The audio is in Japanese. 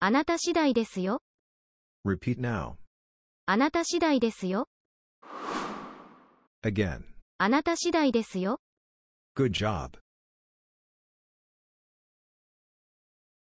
あなた次第ですよ。Repeat now. あなた次第ですよ。Again. あなた次第ですよ。Good job.